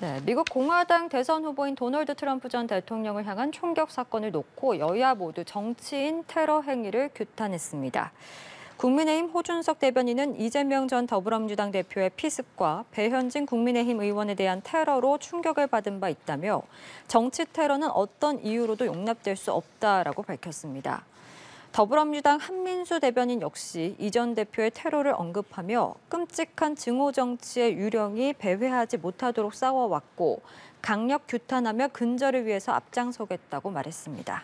네, 미국 공화당 대선 후보인 도널드 트럼프 전 대통령을 향한 총격 사건을 놓고 여야 모두 정치인 테러 행위를 규탄했습니다. 국민의힘 호준석 대변인은 이재명 전 더불어민주당 대표의 피습과 배현진 국민의힘 의원에 대한 테러로 충격을 받은 바 있다며 정치 테러는 어떤 이유로도 용납될 수 없다라고 밝혔습니다. 더불어민주당 한민수 대변인 역시 이 전 대표의 테러를 언급하며 끔찍한 증오 정치의 유령이 배회하지 못하도록 싸워왔고 강력 규탄하며 근절을 위해서 앞장서겠다고 말했습니다.